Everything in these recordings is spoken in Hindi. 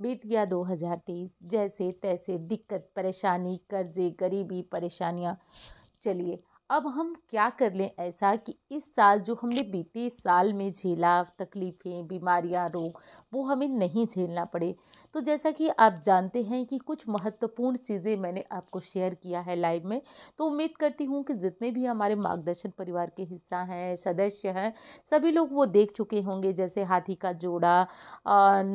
बीत गया 2023 जैसे तैसे दिक्कत परेशानी कर्जे गरीबी परेशानियाँ चलिए अब हम क्या कर लें ऐसा कि इस साल जो हमने बीते साल में झेला तकलीफ़ें बीमारियां रोग वो हमें नहीं झेलना पड़े तो जैसा कि आप जानते हैं कि कुछ महत्वपूर्ण चीज़ें मैंने आपको शेयर किया है लाइव में तो उम्मीद करती हूँ कि जितने भी हमारे मार्गदर्शन परिवार के हिस्सा हैं सदस्य हैं सभी लोग वो देख चुके होंगे जैसे हाथी का जोड़ा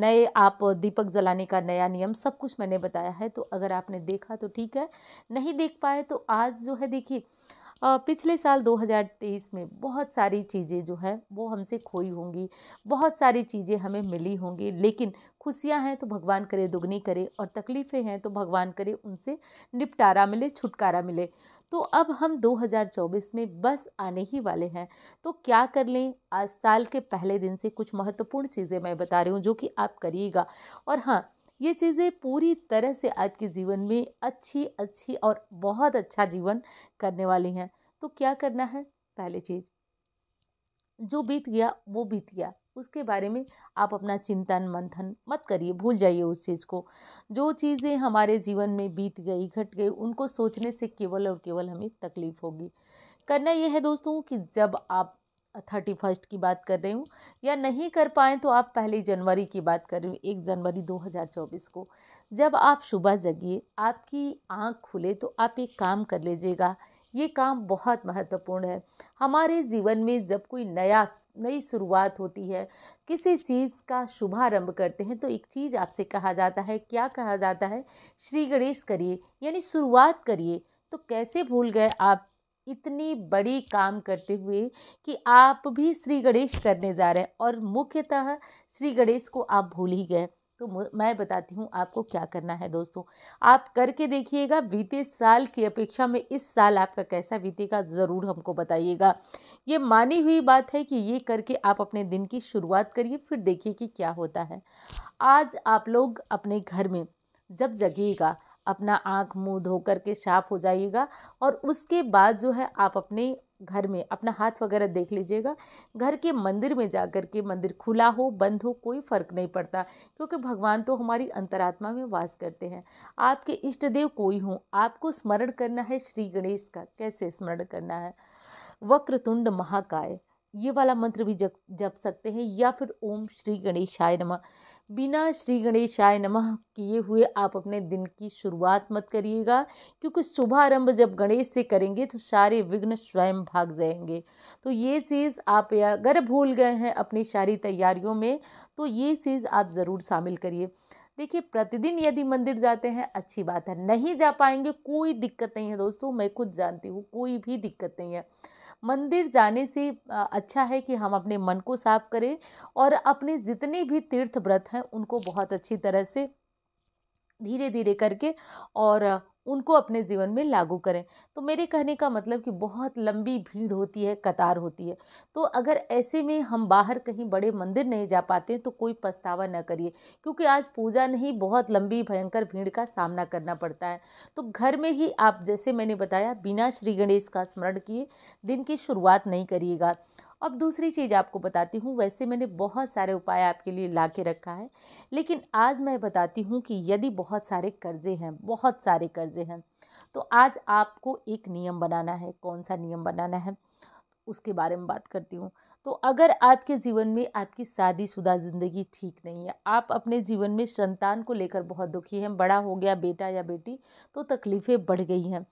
नए आप दीपक जलाने का नया नियम सब कुछ मैंने बताया है तो अगर आपने देखा तो ठीक है नहीं देख पाए तो आज जो है देखिए पिछले साल 2023 में बहुत सारी चीज़ें जो है वो हमसे खोई होंगी बहुत सारी चीज़ें हमें मिली होंगी लेकिन खुशियाँ हैं तो भगवान करे दुगनी करे और तकलीफ़ें हैं तो भगवान करे उनसे निपटारा मिले छुटकारा मिले तो अब हम 2024 में बस आने ही वाले हैं तो क्या कर लें आज साल के पहले दिन से कुछ महत्वपूर्ण चीज़ें मैं बता रही हूँ जो कि आप करिएगा और हाँ ये चीज़ें पूरी तरह से आपके जीवन में अच्छी अच्छी और बहुत अच्छा जीवन करने वाली हैं तो क्या करना है पहली चीज़ जो बीत गया वो बीत गया उसके बारे में आप अपना चिंतन मंथन मत करिए भूल जाइए उस चीज़ को जो चीज़ें हमारे जीवन में बीत गई घट गई उनको सोचने से केवल और केवल हमें तकलीफ़ होगी करना यह है दोस्तों कि जब आप थर्टी फर्स्ट की बात कर रही हूँ या नहीं कर पाएँ तो आप पहली जनवरी की बात कर रही हूँ एक जनवरी 2024 को जब आप सुबह जगिए आपकी आँख खुले तो आप एक काम कर लीजिएगा ये काम बहुत महत्वपूर्ण है हमारे जीवन में जब कोई नया नई शुरुआत होती है किसी चीज़ का शुभारंभ करते हैं तो एक चीज़ आपसे कहा जाता है क्या कहा जाता है श्री गणेश करिए यानी शुरुआत करिए तो कैसे भूल गए आप इतनी बड़ी काम करते हुए कि आप भी श्री गणेश करने जा रहे हैं और मुख्यतः श्री गणेश को आप भूल ही गए तो मैं बताती हूँ आपको क्या करना है दोस्तों आप करके देखिएगा बीते साल की अपेक्षा में इस साल आपका कैसा बीतेगा ज़रूर हमको बताइएगा ये मानी हुई बात है कि ये करके आप अपने दिन की शुरुआत करिए फिर देखिए कि क्या होता है आज आप लोग अपने घर में जब जगिएगा अपना आँख मुँह धो कर के साफ हो जाइएगा और उसके बाद जो है आप अपने घर में अपना हाथ वगैरह देख लीजिएगा घर के मंदिर में जा कर के मंदिर खुला हो बंद हो कोई फ़र्क नहीं पड़ता क्योंकि भगवान तो हमारी अंतरात्मा में वास करते हैं आपके इष्ट देव कोई हो आपको स्मरण करना है श्री गणेश का कैसे स्मरण करना है वक्रतुंड महाकाय ये वाला मंत्र भी जप जप सकते हैं या फिर ओम श्री गणेशाय नमः बिना श्री गणेशाय नमः किए हुए आप अपने दिन की शुरुआत मत करिएगा क्योंकि आरंभ जब गणेश से करेंगे तो सारे विघ्न स्वयं भाग जाएंगे तो ये चीज़ आप अगर भूल गए हैं अपनी सारी तैयारियों में तो ये चीज़ आप ज़रूर शामिल करिए देखिए प्रतिदिन यदि मंदिर जाते हैं अच्छी बात है नहीं जा पाएंगे कोई दिक्कत नहीं है दोस्तों मैं खुद जानती हूँ कोई भी दिक्कत नहीं है मंदिर जाने से अच्छा है कि हम अपने मन को साफ करें और अपने जितने भी तीर्थ व्रत हैं उनको बहुत अच्छी तरह से धीरे धीरे करके और उनको अपने जीवन में लागू करें तो मेरे कहने का मतलब कि बहुत लंबी भीड़ होती है कतार होती है तो अगर ऐसे में हम बाहर कहीं बड़े मंदिर नहीं जा पाते तो कोई पछतावा न करिए क्योंकि आज पूजा नहीं बहुत लंबी भयंकर भीड़ का सामना करना पड़ता है तो घर में ही आप जैसे मैंने बताया बिना श्री गणेश का स्मरण किए दिन की शुरुआत नहीं करिएगा अब दूसरी चीज़ आपको बताती हूँ वैसे मैंने बहुत सारे उपाय आपके लिए ला के रखा है लेकिन आज मैं बताती हूँ कि यदि बहुत सारे कर्जे हैं बहुत सारे कर्जे हैं तो आज आपको एक नियम बनाना है कौन सा नियम बनाना है उसके बारे में बात करती हूँ तो अगर आपके जीवन में आपकी शादीशुदा ज़िंदगी ठीक नहीं है आप अपने जीवन में संतान को लेकर बहुत दुखी हैं बड़ा हो गया बेटा या बेटी तो तकलीफ़ें बढ़ गई हैं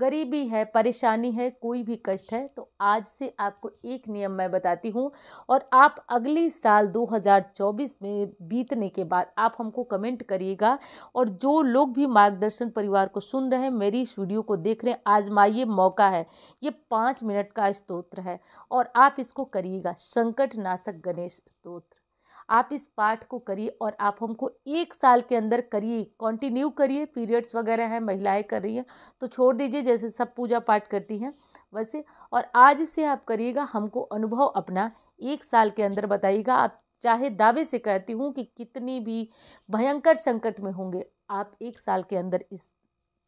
गरीबी है परेशानी है कोई भी कष्ट है तो आज से आपको एक नियम मैं बताती हूँ और आप अगले साल 2024 में बीतने के बाद आप हमको कमेंट करिएगा और जो लोग भी मार्गदर्शन परिवार को सुन रहे हैं मेरी इस वीडियो को देख रहे हैं आजमाइए मौका है ये पाँच मिनट का स्त्रोत्र है और आप इसको करिएगा संकट नाशक गणेश स्त्रोत्र आप इस पाठ को करिए और आप हमको एक साल के अंदर करिए कंटिन्यू करिए पीरियड्स वगैरह हैं महिलाएं कर रही हैं तो छोड़ दीजिए जैसे सब पूजा पाठ करती हैं वैसे और आज से आप करिएगा हमको अनुभव अपना एक साल के अंदर बताइएगा आप चाहे दावे से कहती हूँ कि कितनी भी भयंकर संकट में होंगे आप एक साल के अंदर इस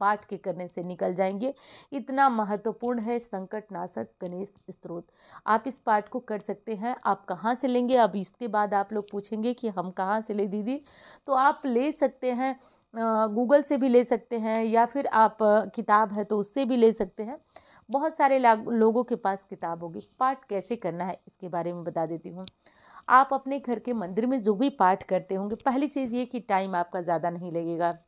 पाठ के करने से निकल जाएंगे इतना महत्वपूर्ण है संकट नाशक गणेश स्त्रोत आप इस पाठ को कर सकते हैं आप कहाँ से लेंगे अब इसके बाद आप लोग पूछेंगे कि हम कहाँ से ले दीदी तो आप ले सकते हैं गूगल से भी ले सकते हैं या फिर आप किताब है तो उससे भी ले सकते हैं बहुत सारे लोगों के पास किताब होगी पाठ कैसे करना है इसके बारे में बता देती हूँ आप अपने घर के मंदिर में जो भी पाठ करते होंगे पहली चीज़ ये कि टाइम आपका ज़्यादा नहीं लगेगा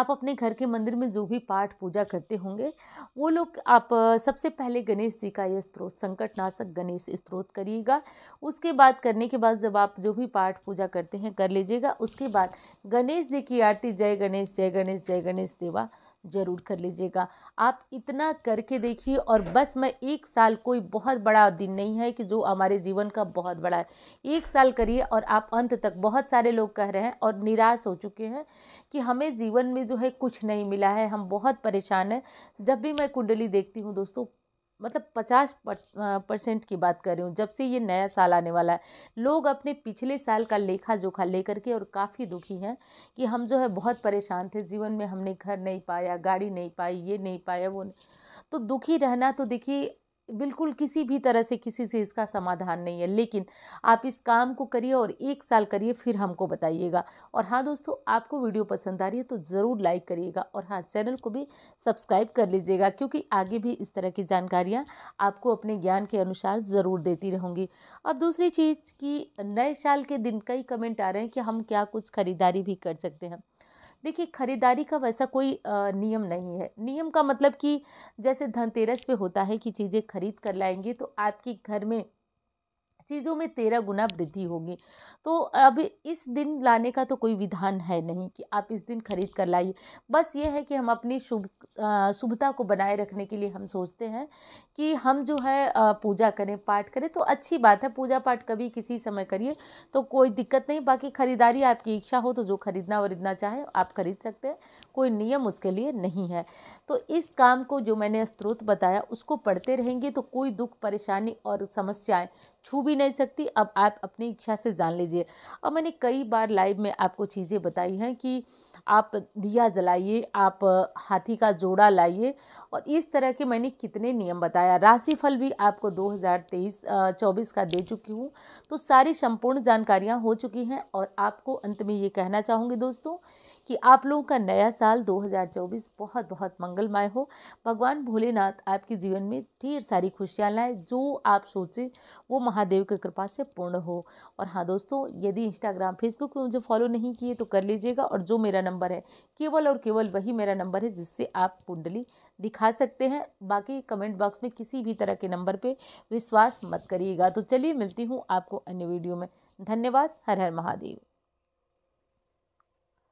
आप अपने घर के मंदिर में जो भी पाठ पूजा करते होंगे वो लोग आप सबसे पहले गणेश जी का ये स्त्रोत संकटनाशक गणेश स्त्रोत करिएगा उसके बाद करने के बाद जब आप जो भी पाठ पूजा करते हैं कर लीजिएगा उसके बाद गणेश जी की आरती जय गणेश जय गणेश जय गणेश देवा ज़रूर कर लीजिएगा आप इतना करके देखिए और बस मैं एक साल कोई बहुत बड़ा दिन नहीं है कि जो हमारे जीवन का बहुत बड़ा है एक साल करिए और आप अंत तक बहुत सारे लोग कह रहे हैं और निराश हो चुके हैं कि हमें जीवन में जो है कुछ नहीं मिला है हम बहुत परेशान हैं जब भी मैं कुंडली देखती हूँ दोस्तों मतलब पचास परसेंट की बात कर रही हूँ जब से ये नया साल आने वाला है लोग अपने पिछले साल का लेखा जोखा लेकर के और काफ़ी दुखी हैं कि हम जो है बहुत परेशान थे जीवन में हमने घर नहीं पाया गाड़ी नहीं पाई ये नहीं पाया वो नहीं तो दुखी रहना तो देखिए बिल्कुल किसी भी तरह से किसी से इसका समाधान नहीं है लेकिन आप इस काम को करिए और एक साल करिए फिर हमको बताइएगा और हाँ दोस्तों आपको वीडियो पसंद आ रही है तो ज़रूर लाइक करिएगा और हाँ चैनल को भी सब्सक्राइब कर लीजिएगा क्योंकि आगे भी इस तरह की जानकारियाँ आपको अपने ज्ञान के अनुसार ज़रूर देती रहूँगी अब दूसरी चीज़ कि नए साल के दिन कई कमेंट आ रहे हैं कि हम क्या कुछ खरीदारी भी कर सकते हैं देखिए ख़रीदारी का वैसा कोई नियम नहीं है नियम का मतलब कि जैसे धनतेरस पे होता है कि चीज़ें खरीद कर लाएंगे तो आपके घर में चीज़ों में तेरह गुना वृद्धि होगी तो अब इस दिन लाने का तो कोई विधान है नहीं कि आप इस दिन खरीद कर लाइए बस ये है कि हम अपनी शुभ शुभता को बनाए रखने के लिए हम सोचते हैं कि हम जो है पूजा करें पाठ करें तो अच्छी बात है पूजा पाठ कभी किसी समय करिए तो कोई दिक्कत नहीं बाकी ख़रीदारी आपकी इच्छा हो तो जो खरीदना वरीदना चाहे आप खरीद सकते हैं कोई नियम उसके लिए नहीं है तो इस काम को जो मैंने स्रोत बताया उसको पढ़ते रहेंगे तो कोई दुख परेशानी और समस्याएं छू भी नहीं सकती अब आप अपनी इच्छा से जान लीजिए अब मैंने कई बार लाइव में आपको चीज़ें बताई हैं कि आप दिया जलाइए आप हाथी का जोड़ा लाइए और इस तरह के मैंने कितने नियम बताया राशिफल भी आपको 2023 24 का दे चुकी हूँ तो सारी संपूर्ण जानकारियाँ हो चुकी हैं और आपको अंत में ये कहना चाहूँगी दोस्तों कि आप लोगों का नया साल 2024 बहुत बहुत मंगलमय हो भगवान भोलेनाथ आपके जीवन में ढेर सारी खुशियाँ लाए जो आप सोचें वो महादेव की कृपा से पूर्ण हो और हाँ दोस्तों यदि इंस्टाग्राम फेसबुक पर मुझे फॉलो नहीं किए तो कर लीजिएगा और जो मेरा नंबर है केवल और केवल वही मेरा नंबर है जिससे आप कुंडली दिखा सकते हैं बाकी कमेंट बॉक्स में किसी भी तरह के नंबर पर विश्वास मत करिएगा तो चलिए मिलती हूँ आपको अन्य वीडियो में धन्यवाद हर हर महादेव